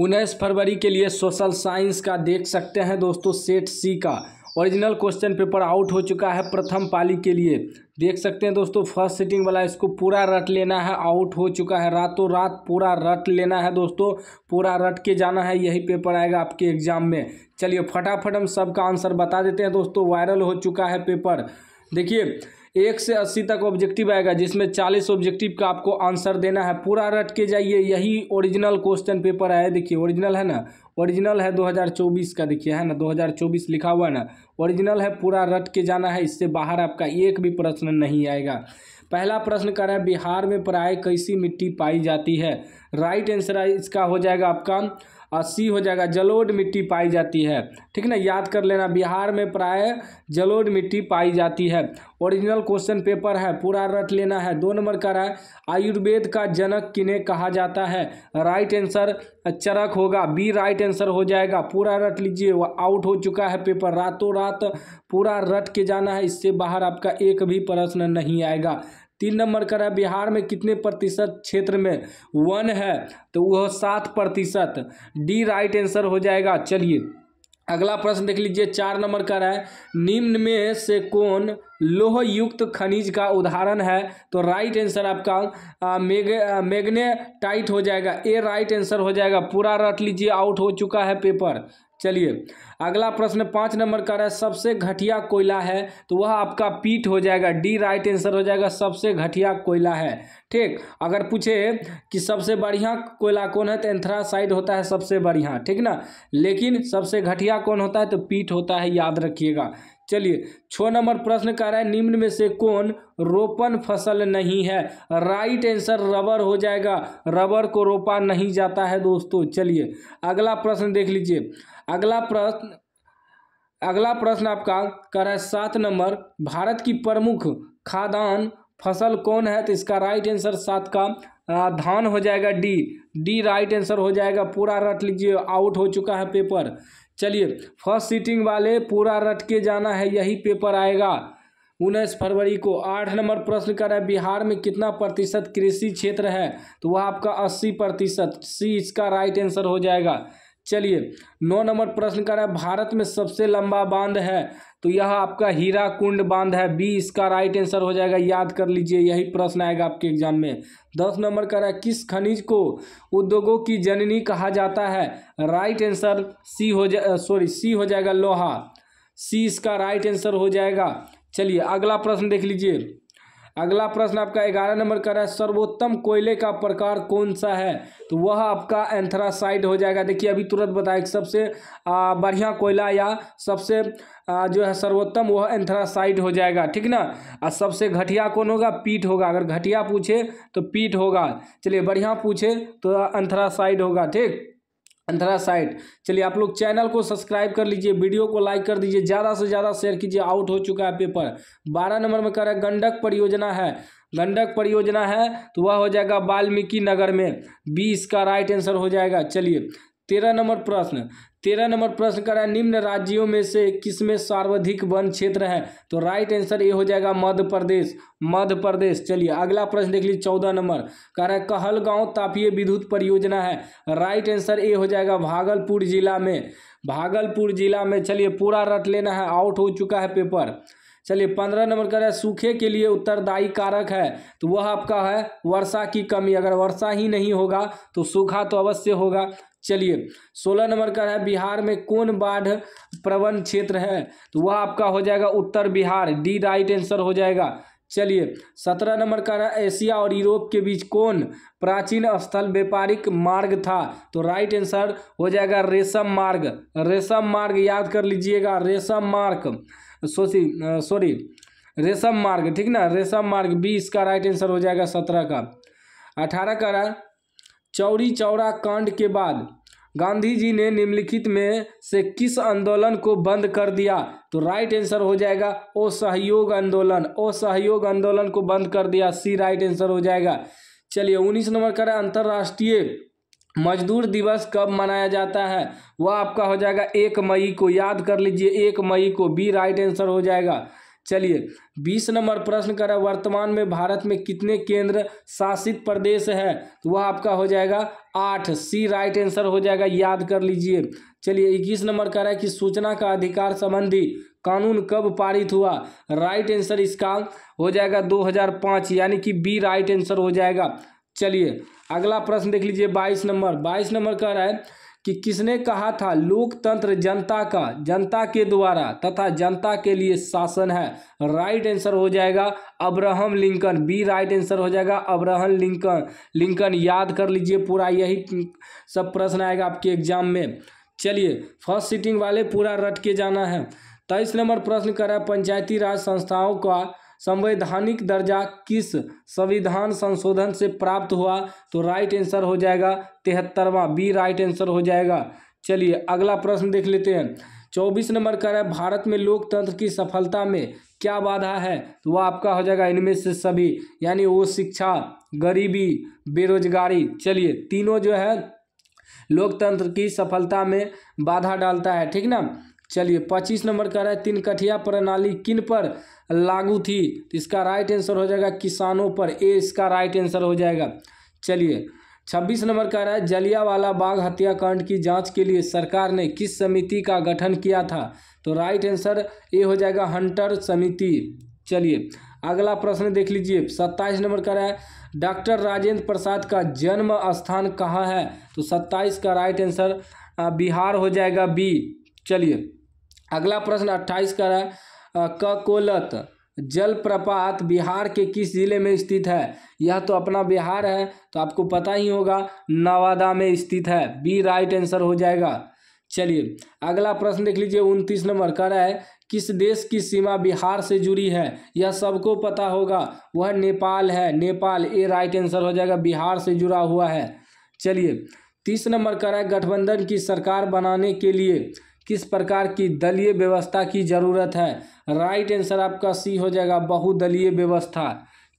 उन्नीस फरवरी के लिए सोशल साइंस का देख सकते हैं दोस्तों सेट सी का ओरिजिनल क्वेश्चन पेपर आउट हो चुका है प्रथम पाली के लिए देख सकते हैं दोस्तों फर्स्ट सीटिंग वाला इसको पूरा रट लेना है आउट हो चुका है रातों रात पूरा रट लेना है दोस्तों पूरा रट के जाना है यही पेपर आएगा आपके एग्जाम में चलिए फटाफट हम सबका आंसर बता देते हैं दोस्तों वायरल हो चुका है पेपर देखिए एक से अस्सी तक ऑब्जेक्टिव आएगा जिसमें चालीस ऑब्जेक्टिव का आपको आंसर देना है पूरा रट के जाइए यही ओरिजिनल क्वेश्चन पेपर आया देखिए ओरिजिनल है ना ओरिजिनल है 2024 का देखिए है ना 2024 लिखा हुआ है ना ओरिजिनल है पूरा रट के जाना है इससे बाहर आपका एक भी प्रश्न नहीं आएगा पहला प्रश्न कर रहा है बिहार में प्राय कैसी मिट्टी पाई जाती है राइट आंसर इसका हो जाएगा आपका और सी हो जाएगा जलोढ़ मिट्टी पाई जाती है ठीक ना याद कर लेना बिहार में प्राय जलोढ़ मिट्टी पाई जाती है ओरिजिनल क्वेश्चन पेपर है पूरा रट लेना है दो नंबर का रहा है आयुर्वेद का जनक किन्हें कहा जाता है राइट आंसर चरक होगा बी राइट आंसर हो जाएगा पूरा रट लीजिए वह आउट हो चुका है पेपर रातों रात पूरा रट के जाना है इससे बाहर आपका एक भी प्रश्न नहीं आएगा तीन नंबर का रहा बिहार में कितने प्रतिशत क्षेत्र में वन है तो वह सात प्रतिशत डी राइट आंसर हो जाएगा चलिए अगला प्रश्न देख लीजिए चार नंबर का रहा है निम्न में से कौन लोह युक्त खनिज का उदाहरण है तो राइट आंसर आपका मेगने टाइट हो जाएगा ए राइट आंसर हो जाएगा पूरा रट लीजिए आउट हो चुका है पेपर चलिए अगला प्रश्न पाँच नंबर का रहा है सबसे घटिया कोयला है तो वह आपका पीट हो जाएगा डी राइट आंसर हो जाएगा सबसे घटिया कोयला है ठीक अगर पूछे कि सबसे बढ़िया कोयला कौन है तो एंथ्रासाइड होता है सबसे बढ़िया ठीक ना लेकिन सबसे घटिया कौन होता है तो पीट होता है याद रखिएगा चलिए छः नंबर प्रश्न कह रहा है निम्न में से कौन रोपण फसल नहीं है राइट आंसर रबर हो जाएगा रबर को रोपा नहीं जाता है दोस्तों चलिए अगला प्रश्न देख लीजिए अगला प्रश्न अगला प्रश्न आपका कर है सात नंबर भारत की प्रमुख खादान फसल कौन है तो इसका राइट आंसर सात का धान हो जाएगा डी डी राइट आंसर हो जाएगा पूरा रट लीजिए आउट हो चुका है पेपर चलिए फर्स्ट सीटिंग वाले पूरा रट के जाना है यही पेपर आएगा उन्नीस फरवरी को आठ नंबर प्रश्न कर है बिहार में कितना प्रतिशत कृषि क्षेत्र है तो वह आपका अस्सी प्रतिशत सी इसका राइट आंसर हो जाएगा चलिए नौ नंबर प्रश्न कर रहा है भारत में सबसे लंबा बांध है तो यह आपका हीरा कुंड बांध है बी इसका राइट आंसर हो जाएगा याद कर लीजिए यही प्रश्न आएगा आपके एग्जाम में दस नंबर रहा है किस खनिज को उद्योगों की जननी कहा जाता है राइट आंसर सी हो जा सॉरी सी हो जाएगा लोहा सी इसका राइट आंसर हो जाएगा चलिए अगला प्रश्न देख लीजिए अगला प्रश्न आपका ग्यारह नंबर का रहा है सर्वोत्तम कोयले का प्रकार कौन सा है तो वह आपका एंथ्रासाइड हो जाएगा देखिए अभी तुरंत बताए कि सबसे बढ़िया कोयला या सबसे जो है सर्वोत्तम वह एंथ्रासाइड हो जाएगा ठीक ना और सबसे घटिया कौन होगा पीट होगा अगर घटिया पूछे तो पीट होगा चलिए बढ़िया पूछे तो एंथ्रासाइड होगा ठीक साइट चलिए आप लोग चैनल को सब्सक्राइब कर लीजिए वीडियो को लाइक कर दीजिए ज़्यादा से ज़्यादा शेयर कीजिए आउट हो चुका है पेपर बारह नंबर में कह गंडक परियोजना है गंडक परियोजना है तो वह हो जाएगा वाल्मीकि नगर में बी इसका राइट आंसर हो जाएगा चलिए तेरह नंबर प्रश्न तेरह नंबर प्रश्न करा निम्न राज्यों में से किसमें सर्वाधिक वन क्षेत्र है तो राइट आंसर ए हो जाएगा मध्य प्रदेश मध्य प्रदेश चलिए अगला प्रश्न देख लीजिए चौदह नंबर कह रहा है कहलगांव तापीय विद्युत परियोजना है राइट आंसर ए हो जाएगा भागलपुर जिला में भागलपुर जिला में चलिए पूरा रट लेना है आउट हो चुका है पेपर चलिए पंद्रह नंबर का है सूखे के लिए उत्तरदायी कारक है तो वह आपका है वर्षा की कमी अगर वर्षा ही नहीं होगा तो सूखा तो अवश्य होगा चलिए सोलह नंबर का है बिहार में कौन बाढ़ प्रवण क्षेत्र है तो वह आपका हो जाएगा उत्तर बिहार डी राइट आंसर हो जाएगा चलिए सत्रह नंबर का रहा एशिया और यूरोप के बीच कौन प्राचीन स्थल व्यापारिक मार्ग था तो राइट आंसर हो जाएगा रेशम मार्ग रेशम मार्ग याद कर लीजिएगा रेशम मार्ग सोसी सॉरी रेशम मार्ग ठीक ना रेशम मार्ग बी इसका राइट आंसर हो जाएगा सत्रह का अठारह का रहा चौरी चौरा कांड के बाद गांधी जी ने निम्नलिखित में से किस आंदोलन को बंद कर दिया तो राइट आंसर हो जाएगा असहयोग आंदोलन असहयोग आंदोलन को बंद कर दिया सी राइट आंसर हो जाएगा चलिए उन्नीस नंबर का अंतर्राष्ट्रीय मजदूर दिवस कब मनाया जाता है वह आपका हो जाएगा एक मई को याद कर लीजिए एक मई को बी राइट आंसर हो जाएगा चलिए बीस नंबर प्रश्न करें वर्तमान में भारत में कितने केंद्र शासित प्रदेश है तो वह आपका हो जाएगा आठ सी राइट आंसर हो जाएगा याद कर लीजिए चलिए इक्कीस नंबर कह रहा है कि सूचना का अधिकार संबंधी कानून कब पारित हुआ राइट आंसर इसका हो जाएगा 2005 यानी कि बी राइट आंसर हो जाएगा चलिए अगला प्रश्न देख लीजिए बाईस नंबर बाईस नंबर कह रहा है कि किसने कहा था लोकतंत्र जनता का जनता के द्वारा तथा जनता के लिए शासन है राइट आंसर हो जाएगा Abraham Lincoln B right answer हो जाएगा अब्राहम लिंकन लिंकन याद कर लीजिए पूरा यही सब प्रश्न आएगा आपके एग्जाम में चलिए फर्स्ट सीटिंग वाले पूरा रट के जाना है तेईस नंबर प्रश्न करा पंचायती राज संस्थाओं का संवैधानिक दर्जा किस संविधान संशोधन से प्राप्त हुआ तो राइट आंसर हो जाएगा तिहत्तरवा बी राइट आंसर हो जाएगा चलिए अगला प्रश्न देख लेते हैं चौबीस नंबर का है भारत में लोकतंत्र की सफलता में क्या बाधा है तो वह आपका हो जाएगा इनमें से सभी यानी वो शिक्षा गरीबी बेरोजगारी चलिए तीनों जो है लोकतंत्र की सफलता में बाधा डालता है ठीक ना चलिए पच्चीस नंबर का है तीन कठिया प्रणाली किन पर लागू थी तो इसका राइट आंसर हो जाएगा किसानों पर ए इसका राइट आंसर हो जाएगा चलिए छब्बीस नंबर कह रहा है जलियावाला बाग हत्याकांड की जांच के लिए सरकार ने किस समिति का गठन किया था तो राइट आंसर ए हो जाएगा हंटर समिति चलिए अगला प्रश्न देख लीजिए सत्ताईस नंबर कह रहा है डॉक्टर राजेंद्र प्रसाद का जन्म स्थान कहाँ है तो सत्ताईस का राइट आंसर बिहार हो जाएगा बी चलिए अगला प्रश्न अट्ठाईस का है ककोलत जलप्रपात बिहार के किस ज़िले में स्थित है यह तो अपना बिहार है तो आपको पता ही होगा नवादा में स्थित है बी राइट आंसर हो जाएगा चलिए अगला प्रश्न देख लीजिए उनतीस नंबर का रहा है किस देश की सीमा बिहार से जुड़ी है यह सबको पता होगा वह नेपाल है नेपाल ए राइट आंसर हो जाएगा बिहार से जुड़ा हुआ है चलिए तीस नंबर का रहा है गठबंधन की सरकार बनाने के लिए किस प्रकार की दलीय व्यवस्था की ज़रूरत है राइट आंसर आपका सी हो जाएगा बहुदलीय व्यवस्था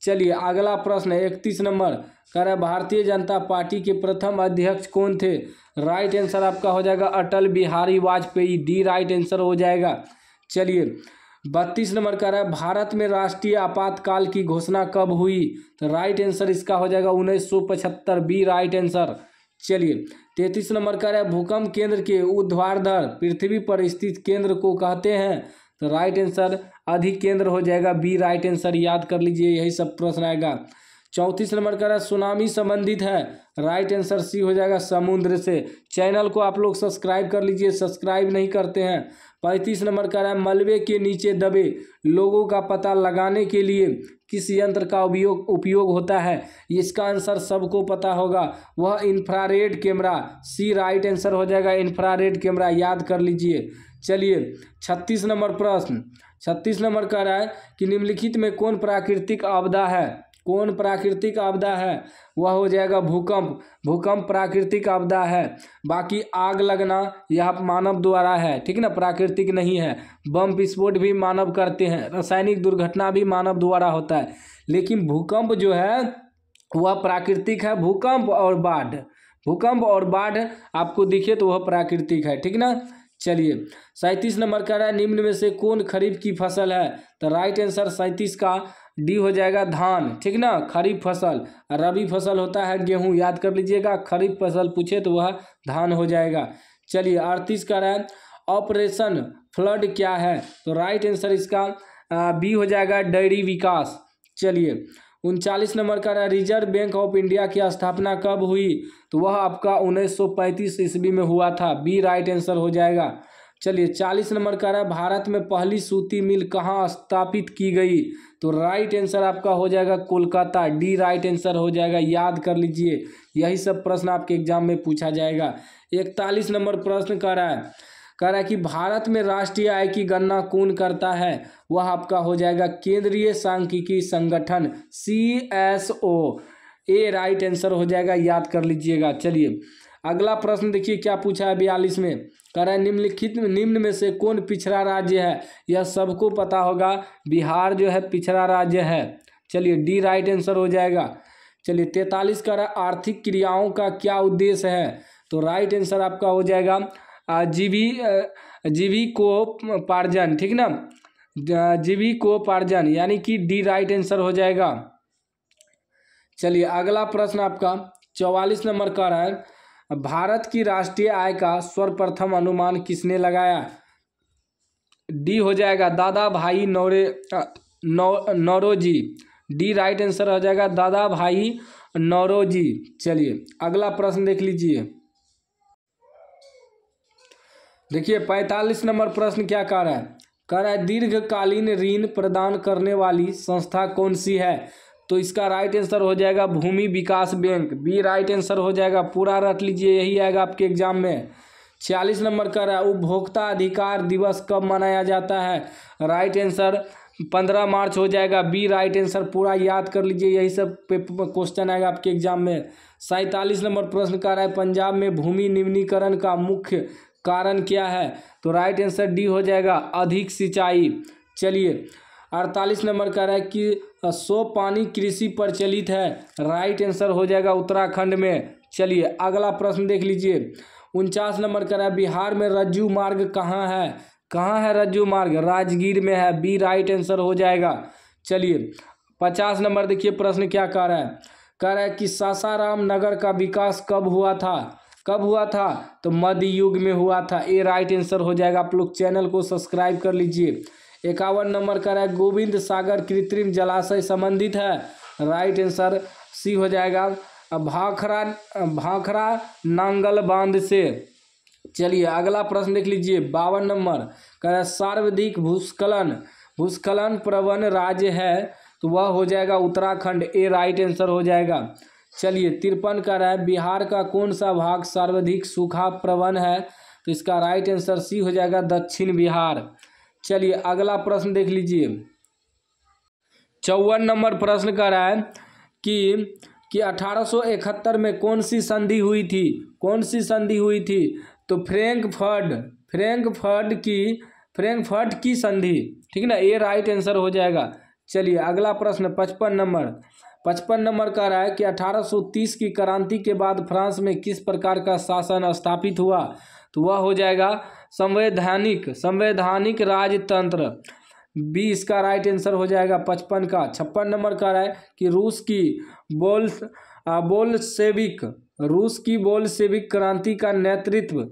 चलिए अगला प्रश्न इकतीस नंबर कह भारतीय जनता पार्टी के प्रथम अध्यक्ष कौन थे राइट आंसर आपका हो जाएगा Atal Bihari Vajpayee D right answer हो जाएगा चलिए बत्तीस नंबर कह रहा है भारत में राष्ट्रीय आपातकाल की घोषणा कब हुई तो राइट आंसर इसका हो जाएगा उन्नीस सौ पचहत्तर बी राइट आंसर चलिए तैतीस नंबर का है भूकंप केंद्र के उद्वारधर पृथ्वी पर स्थित केंद्र को कहते हैं तो राइट आंसर अधिक केंद्र हो जाएगा बी राइट आंसर याद कर लीजिए यही सब प्रश्न आएगा चौंतीस नंबर का है सुनामी संबंधित है राइट आंसर सी हो जाएगा समुद्र से चैनल को आप लोग सब्सक्राइब कर लीजिए सब्सक्राइब नहीं करते हैं पैंतीस नंबर का है मलबे के नीचे दबे लोगों का पता लगाने के लिए किस यंत्र का उपयोग उपयोग होता है इसका आंसर सबको पता होगा वह infrared camera C right answer हो जाएगा इंफ्रारेड कैमरा याद कर लीजिए चलिए छत्तीस नंबर प्रश्न छत्तीस नंबर कह रहा है कि निम्नलिखित में कौन प्राकृतिक आपदा है कौन प्राकृतिक आपदा है वह हो जाएगा भूकंप भूकंप प्राकृतिक आपदा है बाकी आग लगना यह मानव द्वारा है ठीक ना प्राकृतिक नहीं है बम विस्फोट भी मानव करते हैं रासायनिक दुर्घटना भी मानव द्वारा होता है लेकिन भूकंप जो है वह प्राकृतिक है भूकंप और बाढ़ भूकंप और बाढ़ आपको दिखे तो वह प्राकृतिक है ठीक ना चलिए सैंतीस नंबर कह रहा है निम्न में से कौन खरीफ की फसल है तो राइट आंसर सैंतीस का डी हो जाएगा धान ठीक ना खरीफ फसल रबी फसल होता है गेहूँ याद कर लीजिएगा खरीफ फसल पूछे तो वह धान हो जाएगा चलिए अड़तीस का रहा ऑपरेशन फ्लड क्या है तो राइट आंसर इसका बी हो जाएगा डेयरी विकास चलिए उनचालीस नंबर का रहा रिजर्व बैंक ऑफ इंडिया की स्थापना कब हुई तो वह आपका पैंतीस ईस्वी में हुआ था बी राइट आंसर हो जाएगा चलिए चालीस नंबर का रहा है भारत में पहली सूती मिल कहाँ स्थापित की गई तो राइट आंसर आपका हो जाएगा कोलकाता डी राइट आंसर हो जाएगा याद कर लीजिए यही सब प्रश्न आपके एग्जाम में पूछा जाएगा इकतालीस नंबर प्रश्न कर रहा है कह रहा है कि भारत में राष्ट्रीय आय की गणना कौन करता है वह आपका हो जाएगा केंद्रीय सांख्यिकी संगठन C S O A right answer हो जाएगा याद कर लीजिएगा चलिए अगला प्रश्न देखिए क्या पूछा है बयालीस में कह रहे निम्नलिखित निम्न में से कौन पिछड़ा राज्य है यह सबको पता होगा बिहार जो है पिछड़ा राज्य है चलिए डी राइट आंसर हो जाएगा चलिए तैतालीस है आर्थिक क्रियाओं का क्या उद्देश्य है तो राइट आंसर आपका हो जाएगा जीवी जीवी को पार्जन ठीक ना जीवी को पार्जन यानी कि डी राइट आंसर हो जाएगा चलिए अगला प्रश्न आपका चौवालीस नंबर का है भारत की राष्ट्रीय आय का सर्वप्रथम अनुमान किसने लगाया डी हो जाएगा दादा भाई नौरे नौ नौरोजी डी राइट आंसर हो जाएगा दादा भाई नौरोजी चलिए अगला प्रश्न देख लीजिए देखिए पैंतालीस नंबर प्रश्न क्या कह रहा है कह रहा है दीर्घकालीन ऋण प्रदान करने वाली संस्था कौन सी है तो इसका राइट आंसर हो जाएगा Bhumi Vikas bank B right answer हो जाएगा पूरा रट लीजिए यही आएगा आपके एग्जाम में छियालीस नंबर का रहा उपभोक्ता अधिकार दिवस कब मनाया जाता है राइट आंसर पंद्रह मार्च हो जाएगा बी राइट आंसर पूरा याद कर लीजिए यही सब क्वेश्चन आएगा आपके एग्जाम में सैंतालीस नंबर प्रश्न का रहा है पंजाब में भूमि निम्नीकरण का मुख्य कारण क्या है तो राइट आंसर डी हो जाएगा अधिक सिंचाई चलिए अड़तालीस नंबर का रहा है कि तो सो पानी कृषि पर चलित है राइट आंसर हो जाएगा उत्तराखंड में चलिए अगला प्रश्न देख लीजिए उनचास नंबर कर है बिहार में रज्जू मार्ग कहाँ है कहाँ है रज्जू मार्ग राजगीर में है बी राइट आंसर हो जाएगा चलिए पचास नंबर देखिए प्रश्न क्या कह रहा है कह रहा है कि सासाराम नगर का विकास कब हुआ था कब हुआ था तो मध्य युग में हुआ था ए राइट आंसर हो जाएगा आप लोग चैनल को सब्सक्राइब कर लीजिए इक्यावन नंबर का है गोविंद सागर कृत्रिम जलाशय संबंधित है राइट आंसर सी हो जाएगा भाखरा भाखरा नांगल बांध से चलिए अगला प्रश्न देख लीजिए बावन नंबर कह रहा है सर्वाधिक भूस्खलन भूस्खलन प्रवण राज्य है तो वह हो जाएगा उत्तराखंड ए राइट आंसर हो जाएगा चलिए तिरपन का रहा है बिहार का कौन सा भाग सर्वाधिक सूखा प्रवण है तो इसका राइट आंसर सी हो जाएगा दक्षिण बिहार चलिए अगला प्रश्न देख लीजिए चौवन नंबर प्रश्न कर रहा है कि कि 1871 में कौन सी संधि हुई थी कौन सी संधि हुई थी तो फ्रेंक फर्ड की फर्ड की संधि ठीक ना ये राइट आंसर हो जाएगा चलिए अगला प्रश्न पचपन नंबर पचपन नंबर कह रहा है कि 1830 की क्रांति के बाद फ्रांस में किस प्रकार का शासन स्थापित हुआ तो वह हो जाएगा संवैधानिक संवैधानिक राजतंत्र बी इसका राइट आंसर हो जाएगा पचपन का छप्पन नंबर का है कि रूस की बोल बोलसेविक रूस की बोलसेविक क्रांति का नेतृत्व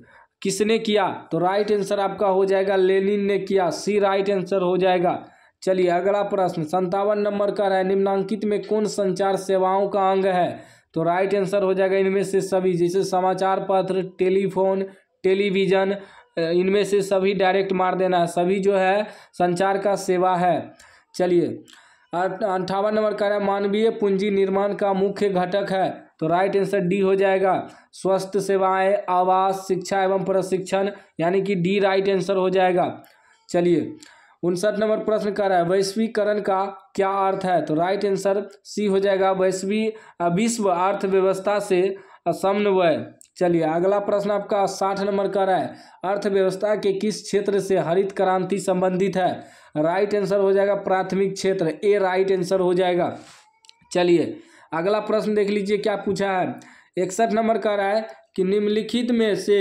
किसने किया तो राइट आंसर आपका हो जाएगा लेनिन ने किया सी राइट आंसर हो जाएगा चलिए अगला प्रश्न संतावन नंबर का रहा है निम्नांकित में कौन संचार सेवाओं का अंग है तो राइट आंसर हो जाएगा इनमें से सभी जैसे समाचार पत्र टेलीफोन टेलीविज़न इनमें से सभी डायरेक्ट मार देना है सभी जो है संचार का सेवा है चलिए अंठावन नंबर कह रहा है मानवीय पूंजी निर्माण का मुख्य घटक है तो राइट आंसर डी हो जाएगा स्वस्थ सेवाएं आवास शिक्षा एवं प्रशिक्षण यानी कि डी राइट आंसर हो जाएगा चलिए उनसठ नंबर प्रश्न कह रहा है वैश्वीकरण का क्या अर्थ है तो राइट आंसर सी हो जाएगा वैश्वी विश्व अर्थव्यवस्था से समन्वय चलिए अगला प्रश्न आपका साठ नंबर का है अर्थव्यवस्था के किस क्षेत्र से हरित क्रांति संबंधित है राइट आंसर हो जाएगा प्राथमिक क्षेत्र ए राइट आंसर हो जाएगा चलिए अगला प्रश्न देख लीजिए क्या पूछा है इकसठ नंबर का रहा है कि निम्नलिखित में से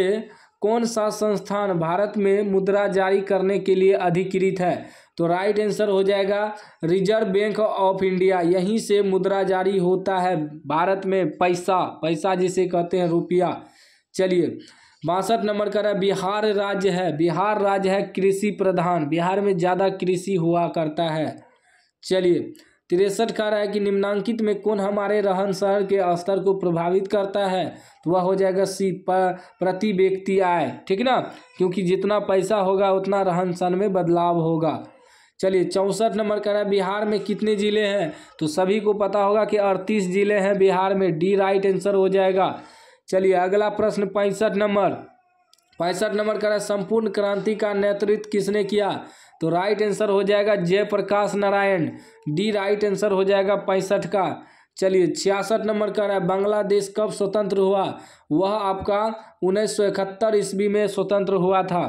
कौन सा संस्थान भारत में मुद्रा जारी करने के लिए अधिकृत है तो राइट आंसर हो जाएगा रिजर्व बैंक ऑफ इंडिया यहीं से मुद्रा जारी होता है भारत में पैसा पैसा जिसे कहते हैं रुपया चलिए बासठ नंबर का रहा बिहार राज्य है बिहार राज्य है कृषि प्रधान बिहार में ज़्यादा कृषि हुआ करता है चलिए तिरसठ का रहा है कि निम्नांकित में कौन हमारे रहन सहन के स्तर को प्रभावित करता है तो वह हो जाएगा सी प्रति व्यक्ति आय ठीक ना क्योंकि जितना पैसा होगा उतना रहन सहन में बदलाव होगा चलिए चौंसठ नंबर कह रहा है बिहार में कितने ज़िले हैं तो सभी को पता होगा कि अड़तीस ज़िले हैं बिहार में डी राइट आंसर हो जाएगा चलिए अगला प्रश्न पैंसठ नंबर पैंसठ नंबर कह रहा है संपूर्ण क्रांति का नेतृत्व किसने किया तो राइट आंसर हो जाएगा Jayaprakash Narayan D right answer हो जाएगा पैंसठ का चलिए छियासठ नंबर कह रहा है बांग्लादेश कब स्वतंत्र हुआ वह आपका उन्नीस सौ इकहत्तर ईस्वी में स्वतंत्र हुआ था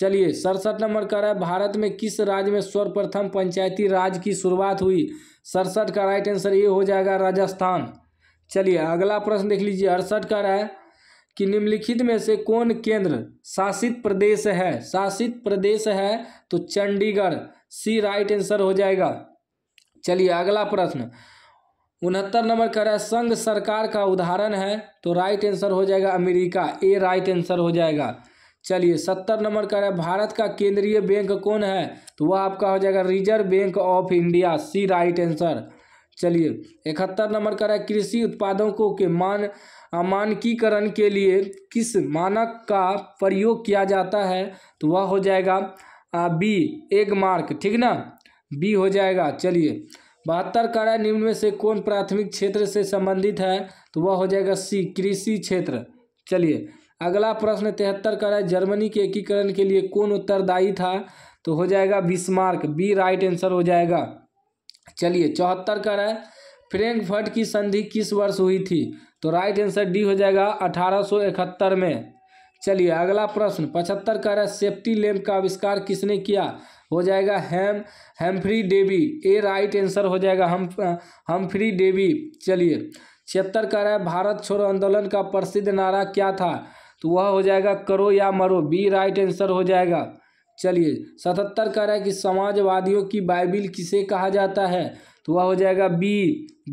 चलिए सड़सठ नंबर कह रहा है भारत में किस राज्य में सर्वप्रथम पंचायती राज की शुरुआत हुई सड़सठ का राइट आंसर ये हो जाएगा राजस्थान चलिए अगला प्रश्न देख लीजिए अड़सठ का रहा है कि निम्नलिखित में से कौन केंद्र शासित प्रदेश है शासित प्रदेश है तो चंडीगढ़ सी राइट आंसर हो जाएगा चलिए अगला प्रश्न उनहत्तर नंबर कह रहा है संघ सरकार का उदाहरण है तो राइट आंसर हो जाएगा अमेरिका ए राइट आंसर हो जाएगा चलिए सत्तर नंबर का है भारत का केंद्रीय बैंक कौन है तो वह आपका हो जाएगा Reserve Bank of India C right answer चलिए इकहत्तर नंबर का है कृषि उत्पादों को के मान मानकीकरण के लिए किस मानक का प्रयोग किया जाता है तो वह हो जाएगा बी एग मार्क ठीक ना बी हो जाएगा चलिए बहत्तर है निम्न में से कौन प्राथमिक क्षेत्र से संबंधित है तो वह हो जाएगा सी कृषि क्षेत्र चलिए अगला प्रश्न तिहत्तर कर है जर्मनी के एकीकरण के लिए कौन उत्तरदायी था तो हो जाएगा बिस्मार्क बी राइट आंसर हो जाएगा चलिए चौहत्तर कर है की संधि किस वर्ष हुई थी तो राइट आंसर डी हो जाएगा अठारह में चलिए अगला प्रश्न पचहत्तर कर है सेफ्टी लैम्प का आविष्कार किसने किया हो जाएगा हेम Humphry Davy A right answer हो जाएगा हम हमफ्री डेवी चलिए छिहत्तर कर है भारत छोड़ो आंदोलन का प्रसिद्ध नारा क्या था तो वह हो जाएगा करो या मरो बी राइट आंसर हो जाएगा चलिए सतहत्तर कह रहा है कि समाजवादियों की बाइबिल किसे कहा जाता है तो वह हो जाएगा बी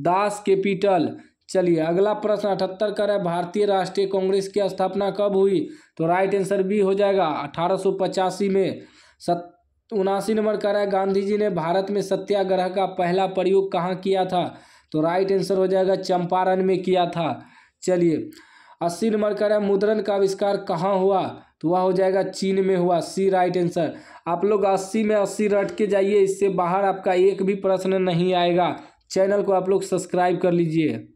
दास कैपिटल चलिए अगला प्रश्न अठहत्तर कर है भारतीय राष्ट्रीय कांग्रेस की स्थापना कब हुई तो राइट आंसर बी हो जाएगा अठारह में सत उनासी नंबर रहा है गांधी जी ने भारत में सत्याग्रह का पहला प्रयोग कहाँ किया था तो राइट आंसर हो जाएगा चंपारण में किया था चलिए अस्सी नंबर कह रहे हैं मुद्रण का आविष्कार कहाँ हुआ तो वह हो जाएगा चीन में हुआ सी राइट आंसर आप लोग अस्सी में अस्सी रट के जाइए इससे बाहर आपका एक भी प्रश्न नहीं आएगा चैनल को आप लोग सब्सक्राइब कर लीजिए